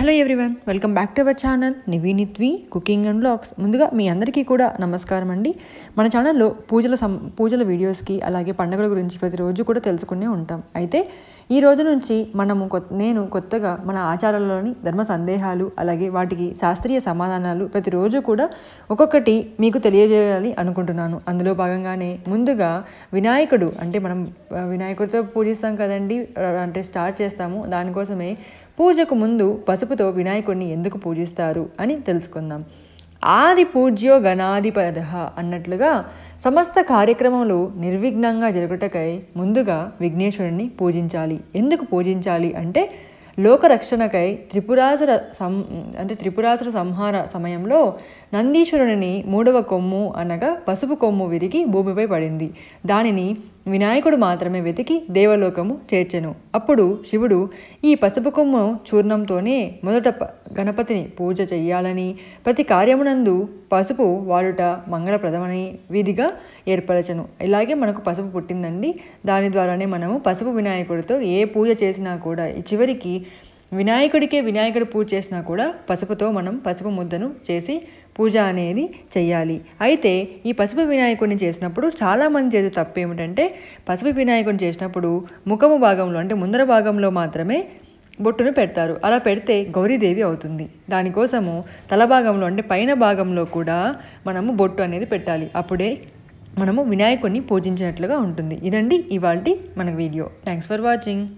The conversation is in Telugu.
hello everyone welcome back to our channel నివీనిత్వి కుకింగ్ అండ్ బ్లాగ్స్ ముందుగా మీ అందరికీ కూడా నమస్కారం అండి మన ఛానల్లో పూజల సం పూజల వీడియోస్కి అలాగే పండుగల గురించి ప్రతిరోజు కూడా తెలుసుకునే ఉంటాం అయితే ఈ రోజు నుంచి మనము నేను కొత్తగా మన ఆచారాలలోని ధర్మ సందేహాలు అలాగే వాటికి శాస్త్రీయ సమాధానాలు ప్రతిరోజు కూడా ఒక్కొక్కటి మీకు తెలియజేయాలి అనుకుంటున్నాను అందులో భాగంగానే ముందుగా వినాయకుడు అంటే మనం వినాయకుడితో పూజిస్తాం కదండి అంటే స్టార్ట్ చేస్తాము దానికోసమే పూజకు ముందు పసుపుతో వినాయకుడిని ఎందుకు పూజిస్తారు అని తెలుసుకుందాం ఆది పూజ్యో గణాధిపద అన్నట్లుగా సమస్త కార్యక్రమాలు నిర్విఘ్నంగా జరుగుటకై ముందుగా విఘ్నేశ్వరుని పూజించాలి ఎందుకు పూజించాలి అంటే లోకరక్షణకై త్రిపురాసుర సం అంటే త్రిపురాసుర సంహార సమయంలో నందీశ్వరుని మూడవ కొమ్ము అనగా పసుపు కొమ్ము విరిగి భూమిపై పడింది దానిని వినాయకుడు మాత్రమే వెతికి దేవలోకము చేర్చెను అప్పుడు శివుడు ఈ పసుపు కొమ్ము చూర్ణంతోనే మొదట గణపతిని పూజ చెయ్యాలని ప్రతి కార్యమునందు పసుపు వాడుట మంగళప్రదమని విధిగా ఏర్పరచను ఇలాగే మనకు పసుపు పుట్టిందండి దాని ద్వారానే మనము పసుపు వినాయకుడితో ఏ పూజ చేసినా కూడా చివరికి వినాయకుడికే వినాయకుడు పూజ చేసినా కూడా పసుపుతో మనం పసుపు ముద్దను చేసి పూజ అనేది చేయాలి అయితే ఈ పసుపు వినాయకుడిని చేసినప్పుడు చాలామంది చేసే తప్పు ఏమిటంటే పసుపు వినాయకుడిని చేసినప్పుడు ముఖము భాగంలో అంటే ముందర భాగంలో మాత్రమే బొట్టును పెడతారు అలా పెడితే గౌరీదేవి అవుతుంది దానికోసము తల భాగంలో అంటే పైన భాగంలో కూడా మనము బొట్టు అనేది పెట్టాలి అప్పుడే మనము వినాయకుడిని పూజించినట్లుగా ఉంటుంది ఇదండి ఇవాళ మన వీడియో థ్యాంక్స్ ఫర్ వాచింగ్